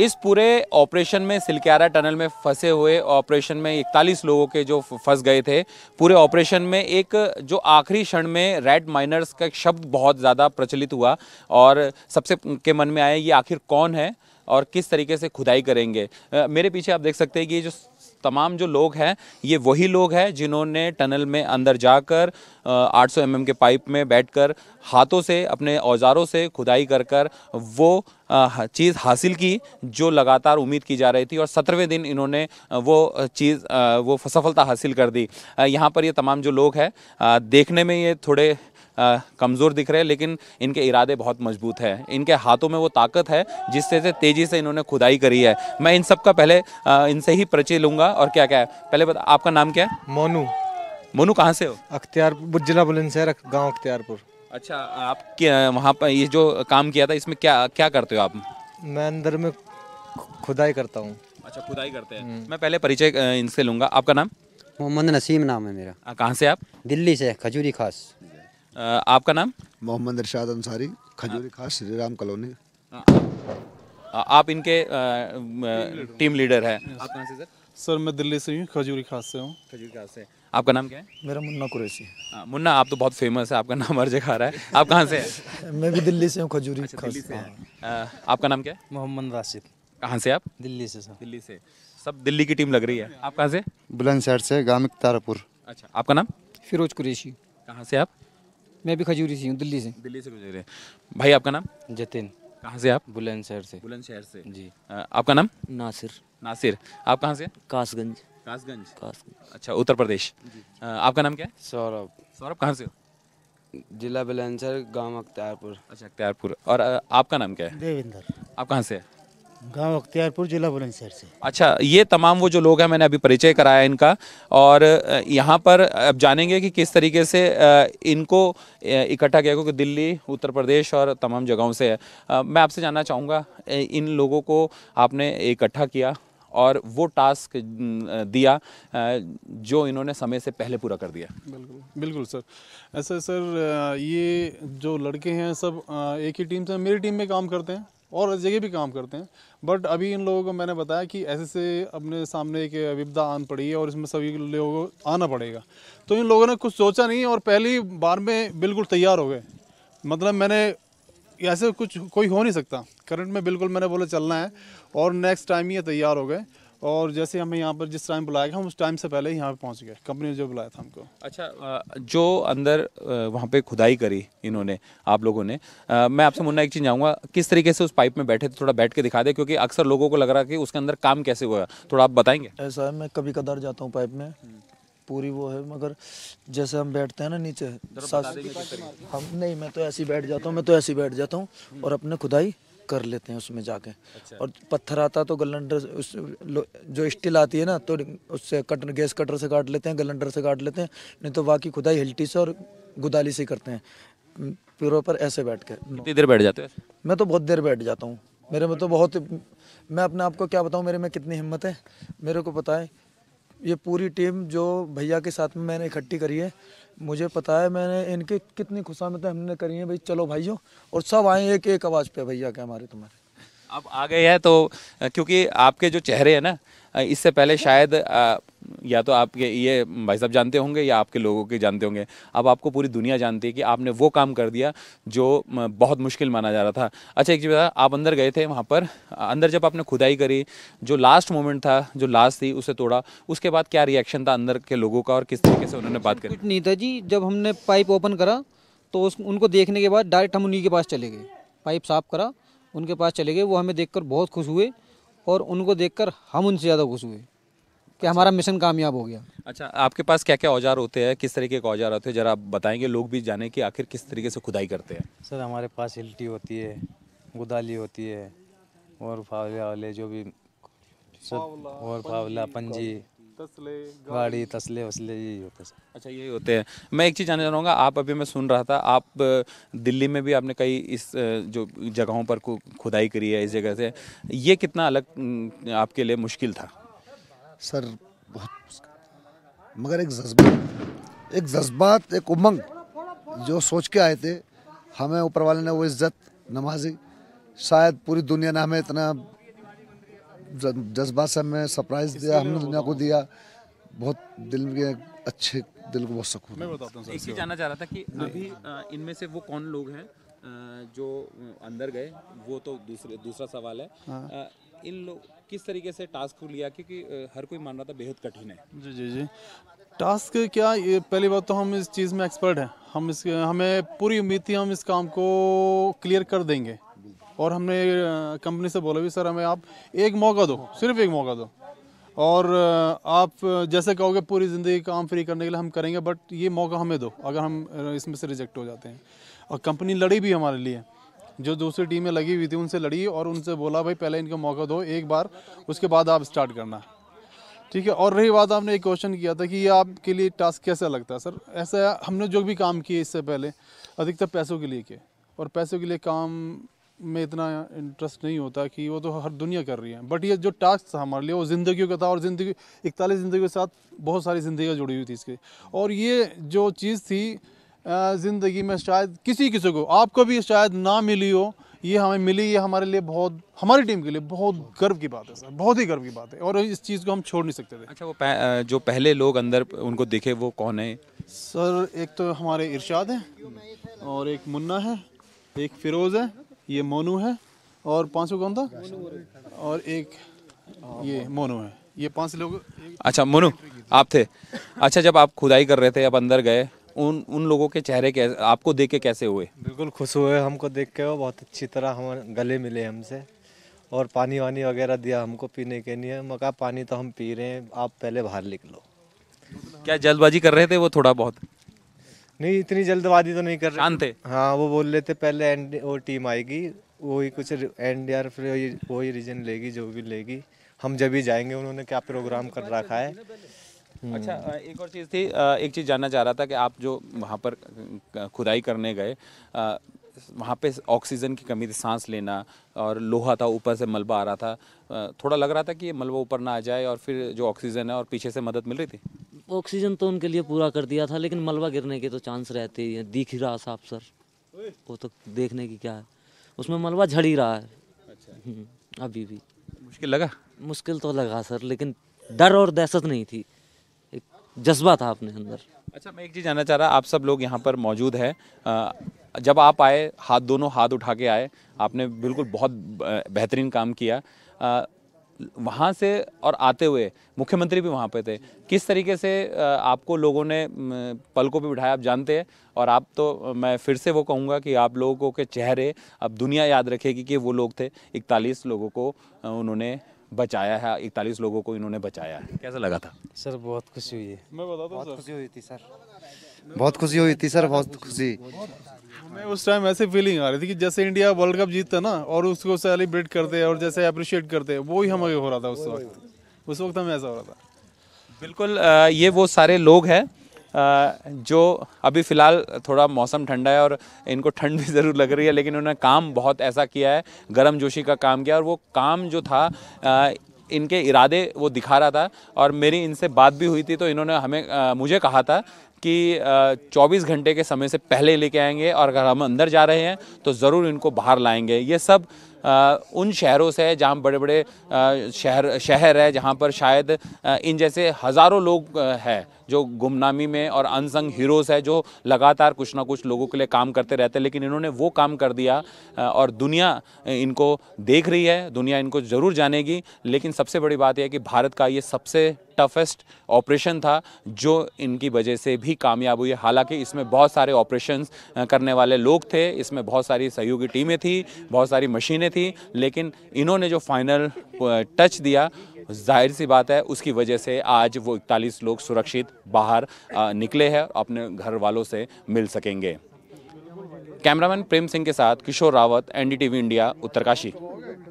इस पूरे ऑपरेशन में सिलक्यारा टनल में फंसे हुए ऑपरेशन में इकतालीस लोगों के जो फंस गए थे पूरे ऑपरेशन में एक जो आखिरी क्षण में रेड माइनर्स का एक शब्द बहुत ज़्यादा प्रचलित हुआ और सबसे के मन में आया ये आखिर कौन है और किस तरीके से खुदाई करेंगे मेरे पीछे आप देख सकते हैं कि ये जो तमाम जो लोग हैं ये वही लोग हैं जिन्होंने टनल में अंदर जाकर 800 सौ mm के पाइप में बैठकर हाथों से अपने औजारों से खुदाई कर कर वो चीज़ हासिल की जो लगातार उम्मीद की जा रही थी और सत्रहवें दिन इन्होंने वो चीज़ वो सफलता हासिल कर दी यहाँ पर ये तमाम जो लोग हैं देखने में ये थोड़े कमज़ोर दिख रहे हैं लेकिन इनके इरादे बहुत मजबूत हैं इनके हाथों में वो ताकत है जिससे से तेज़ी से इन्होंने खुदाई करी है मैं इन सब का पहले इनसे ही परिचय लूँगा और क्या क्या है पहले बता आपका नाम क्या है मोनू मोनू कहाँ से हो अख्तियारपुर जिला बुलंदशहर गाँव अख्तियारपुर अच्छा आप वहाँ पर ये जो काम किया था इसमें क्या क्या करते हो आप मैं अंदर में खुदाई करता हूँ अच्छा खुदाई करते हैं हम्म। मैं पहले परिचय इनसे लूँगा आपका नाम मोहम्मद नसीम नाम है मेरा कहाँ से आप दिल्ली से खजूरी खास आपका नाम मोहम्मद इरशाद अंसारी खजूरी खास श्री राम कॉलोनी आप इनके टीम लीडर है आप कहाँ से सर सर मैं दिल्ली से हूँ खजूरी खास से हूँ खजूरी खास से आपका नाम क्या है मेरा मुन्ना कुरैसी हाँ मुन्ना आप तो बहुत फेमस है आपका नाम हर जगह आ रहा है आप कहाँ से हैं मैं भी दिल्ली से हूँ खजूरी अच्छा, खास से हाँ। आपका नाम क्या है मोहम्मद राशिद कहाँ से आप दिल्ली से सर दिल्ली से सब दिल्ली की टीम लग रही है आप कहाँ से बुलंदशहर से गामिक तारापुर अच्छा आपका नाम फिरोज कुरैशी कहाँ से आप मैं भी खजूरी से हूँ दिल्ली से दिल्ली से खजूरी भाई आपका नाम जतिन कहाँ से आप बुलंदशहर से बुलंदशहर से जी आपका नाम नासिर नासिर आप कहाँ से कासगंज कासगंज कासगंज अच्छा उत्तर प्रदेश आपका नाम क्या है सौरभ सौरभ कहाँ से हो जिला बुलंदशहर गाँव अख्तियारपुर अच्छा अख्तियारपुर और आपका नाम क्या है देविंदर आप कहाँ से है गांव अख्तियारपुर जिला बुलंदशहर से अच्छा ये तमाम वो जो लोग हैं मैंने अभी परिचय कराया इनका और यहाँ पर अब जानेंगे कि किस तरीके से इनको इकट्ठा किया क्योंकि दिल्ली उत्तर प्रदेश और तमाम जगहों से है मैं आपसे जानना चाहूँगा इन लोगों को आपने इकट्ठा किया और वो टास्क दिया जो इन्होंने समय से पहले पूरा कर दिया बिल्कुल बिल्कुल सर ऐसे सर ये जो लड़के हैं सब एक ही टीम से मेरी टीम में काम करते हैं और जगह भी काम करते हैं बट अभी इन लोगों को मैंने बताया कि ऐसे से अपने सामने एक विपदा आन पड़ी है और इसमें सभी लोगों को आना पड़ेगा तो इन लोगों ने कुछ सोचा नहीं और पहली बार में बिल्कुल तैयार हो गए मतलब मैंने ऐसे कुछ कोई हो नहीं सकता करंट में बिल्कुल मैंने बोला चलना है और नेक्स्ट टाइम ये तैयार हो गए और जैसे हमें यहाँ पर जिस टाइम बुलाया गया हम उस टाइम से पहले ही यहाँ पर पहुँच गए कंपनी ने जो बुलाया था हमको अच्छा जो अंदर वहाँ पे खुदाई करी इन्होंने आप लोगों ने मैं आपसे मुन्ना एक चीज़ जाऊँगा किस तरीके से उस पाइप में बैठे थोड़ा बैठ के दिखा दे क्योंकि अक्सर लोगों को लग रहा है कि उसके अंदर काम कैसे हुआ थोड़ा आप बताएंगे ऐसा है मैं कभी कदर जाता हूँ पाइप में पूरी वो है मगर जैसे हम बैठते हैं ना नीचे हम नहीं मैं तो ऐसे ही बैठ जाता हूँ मैं तो ऐसे ही बैठ जाता हूँ और अपने खुदाई कर लेते हैं उसमें जाके अच्छा। और पत्थर आता तो गलेंडर उस जो स्टील आती है ना तो उससे कटर गैस कटर से काट लेते हैं गलेंडर से काट लेते हैं नहीं तो बाकी खुदाई हिल्टी से और गुदाली से करते हैं पर ऐसे बैठ के कितनी देर बैठ जाते हैं मैं तो बहुत देर बैठ जाता हूँ मेरे में तो बहुत मैं अपने आप को क्या बताऊँ मेरे में कितनी हिम्मत है मेरे को पता है ये पूरी टीम जो भैया के साथ में मैंने इकट्ठी करी है मुझे पता है मैंने इनकी कितनी खुशामतें हमने करी है भाई चलो भाइयों और सब आए एक एक आवाज़ पे भैया के हमारे तुम्हारे अब आ गए हैं तो क्योंकि आपके जो चेहरे हैं ना इससे पहले शायद या तो आपके ये भाई साहब जानते होंगे या आपके लोगों के जानते होंगे अब आपको पूरी दुनिया जानती है कि आपने वो काम कर दिया जो बहुत मुश्किल माना जा रहा था अच्छा एक चीज़ बता आप अंदर गए थे वहाँ पर अंदर जब आपने खुदाई करी जो लास्ट मोमेंट था जो लास्ट थी उसे तोड़ा उसके बाद क्या रिएक्शन था अंदर के लोगों का और किस तरीके से उन्होंने बात करी नहीं था जी जब हमने पाइप ओपन करा तो उस उनको देखने के बाद डायरेक्ट हम उन्हीं के पास चले गए पाइप साफ करा उनके पास चले गए वो हमें देखकर बहुत खुश हुए और उनको देखकर हम उनसे ज़्यादा खुश हुए कि हमारा मिशन कामयाब हो गया अच्छा आपके पास क्या क्या औजार होते हैं किस तरीके के औजार होते हैं जरा आप बताएंगे लोग भी जाने कि आखिर किस तरीके से खुदाई करते हैं सर हमारे पास हिल्टी होती है गुदाली होती है और फावले वावले जो भी और फावला पंजी तसले गाड़ी तसले वसले यही होते हैं अच्छा यही होते हैं मैं एक चीज़ जानना चाहूँगा आप अभी मैं सुन रहा था आप दिल्ली में भी आपने कई इस जो जगहों पर खुदाई करी है इस जगह से ये कितना अलग आपके लिए मुश्किल था सर बहुत मगर एक जज्बा एक जज्बात एक उमंग जो सोच के आए थे हमें ऊपर वाले ने वो इज्जत नमाजी शायद पूरी दुनिया ने हमें इतना जज्बा से हमें सरप्राइज़ दिया हमने दुनिया को दिया बहुत दिल के अच्छे दिल को बहुत सुकून एक चीज़ जानना चाह रहा था कि अभी इनमें से वो कौन लोग हैं जो अंदर गए वो तो दूसरे दूसरा सवाल है हाँ। इन लोग किस तरीके से टास्क को लिया क्योंकि हर कोई मान रहा था बेहद कठिन है जी जी जी टास्क क्या ये पहली बात तो हम इस चीज़ में एक्सपर्ट हैं हम इस हमें पूरी उम्मीद थी हम इस काम को क्लियर कर देंगे और हमने कंपनी से बोला भी सर हमें आप एक मौका दो सिर्फ एक मौका दो और आप जैसे कहोगे पूरी ज़िंदगी काम फ्री करने के लिए हम करेंगे बट ये मौका हमें दो अगर हम इसमें से रिजेक्ट हो जाते हैं और कंपनी लड़ी भी हमारे लिए जो दूसरी टीमें लगी हुई थी उनसे लड़ी और उनसे बोला भाई पहले इनको मौका दो एक बार उसके बाद आप स्टार्ट करना ठीक है और रही बात आपने एक क्वेश्चन किया था कि ये आपके लिए टास्क कैसा लगता है सर ऐसा हमने जो भी काम किए इससे पहले अधिकतर पैसों के लिए किए और पैसों के लिए काम में इतना इंटरेस्ट नहीं होता कि वो तो हर दुनिया कर रही है बट ये जो टास्क था हमारे लिए वो ज़िंदगी का था और ज़िंदगी इकतालीस ज़िंदगी के साथ बहुत सारी ज़िंदगी जुड़ी हुई थी इसके और ये जो चीज़ थी ज़िंदगी में शायद किसी किसी को आपको भी शायद ना मिली हो ये हमें मिली ये हमारे लिए बहुत हमारी टीम के लिए बहुत गर्व की बात है सर बहुत ही गर्व की बात है और इस चीज़ को हम छोड़ नहीं सकते थे अच्छा वो जो पहले लोग अंदर उनको दिखे वो कौन है सर एक तो हमारे इरशाद हैं और एक मुन्ना है एक फ़िरोज़ है ये मोनू है और पाँचों कौन था और एक ये मोनू है ये पांच लोग अच्छा मोनू आप थे अच्छा जब आप खुदाई कर रहे थे आप अंदर गए उन उन लोगों के चेहरे कैसे आपको देख के कैसे हुए बिल्कुल खुश हुए हमको देख के बहुत अच्छी तरह हम गले मिले हमसे और पानी वानी वगैरह दिया हमको पीने के लिए मका पानी तो हम पी रहे हैं आप पहले बाहर निकलो क्या जल्दबाजी कर रहे थे वो थोड़ा बहुत नहीं इतनी जल्दबाजी तो नहीं कर रहे थे हाँ वो बोल रहे थे पहले एंड वो टीम आएगी वही कुछ एंड यार फिर वही वही रीजन लेगी जो भी लेगी हम जब भी जाएंगे उन्होंने क्या प्रोग्राम कर रखा है अच्छा हम्म। एक और चीज़ थी एक चीज़ जानना चाह रहा था कि आप जो वहाँ पर खुदाई करने गए वहाँ पे ऑक्सीजन की कमी थी सांस लेना और लोहा था ऊपर से मलबा आ रहा था थोड़ा लग रहा था कि ये मलबा ऊपर ना आ जाए और फिर जो ऑक्सीजन है और पीछे से मदद मिल रही थी ऑक्सीजन तो उनके लिए पूरा कर दिया था लेकिन मलबा गिरने के तो चांस रहते ही हैं दिख ही रहा साफ सर वो तो देखने की क्या है उसमें मलबा झड़ ही रहा है अच्छा हम्म, अभी भी मुश्किल लगा मुश्किल तो लगा सर लेकिन डर और दहशत नहीं थी जज्बा था अपने अंदर अच्छा मैं एक चीज़ जानना चाह रहा आप सब लोग यहाँ पर मौजूद है जब आप आए हाथ दोनों हाथ उठा के आए आपने बिल्कुल बहुत बेहतरीन काम किया वहाँ से और आते हुए मुख्यमंत्री भी वहाँ पे थे किस तरीके से आपको लोगों ने पल को भी बिठाया आप जानते हैं और आप तो मैं फिर से वो कहूँगा कि आप लोगों के चेहरे अब दुनिया याद रखेगी कि वो लोग थे इकतालीस लोगों को उन्होंने बचाया है इकतालीस लोगों को इन्होंने बचाया है कैसा लगा था सर बहुत खुशी हुई है मैं बता बहुत खुशी हुई थी सर बहुत खुशी हुई थी सर बहुत खुशी हमें उस टाइम ऐसे फीलिंग आ रही थी कि जैसे इंडिया वर्ल्ड कप जीतता ना और उसको सेलिब्रेट करते और जैसे अप्रिशिएट करते वो ही हमें हो रहा था उस वक्त उस वक्त हमें ऐसा हो रहा था बिल्कुल ये वो सारे लोग हैं जो अभी फ़िलहाल थोड़ा मौसम ठंडा है और इनको ठंड भी ज़रूर लग रही है लेकिन उन्होंने काम बहुत ऐसा किया है गर्म जोशी का काम किया और वो काम जो था इनके इरादे वो दिखा रहा था और मेरी इनसे बात भी हुई थी तो इन्होंने हमें मुझे कहा था कि 24 घंटे के समय से पहले लेके आएंगे और अगर हम अंदर जा रहे हैं तो ज़रूर इनको बाहर लाएंगे ये सब उन शहरों से जहाँ बड़े बड़े शहर शहर है जहाँ पर शायद इन जैसे हज़ारों लोग हैं जो गुमनामी में और अनसंग हीरोज़ है जो लगातार कुछ ना कुछ लोगों के लिए काम करते रहते हैं लेकिन इन्होंने वो काम कर दिया और दुनिया इनको देख रही है दुनिया इनको ज़रूर जानेगी लेकिन सबसे बड़ी बात यह है कि भारत का ये सबसे टफेस्ट ऑपरेशन था जो इनकी वजह से भी कामयाब हुई हालांकि इसमें बहुत सारे ऑपरेशन करने वाले लोग थे इसमें बहुत सारी सहयोगी टीमें थी बहुत सारी मशीनें में थी लेकिन इन्होंने जो फाइनल टच दिया जाहिर सी बात है उसकी वजह से आज वो इकतालीस लोग सुरक्षित बाहर निकले हैं अपने घर वालों से मिल सकेंगे कैमरामैन प्रेम सिंह के साथ किशोर रावत एनडीटीवी इंडिया उत्तरकाशी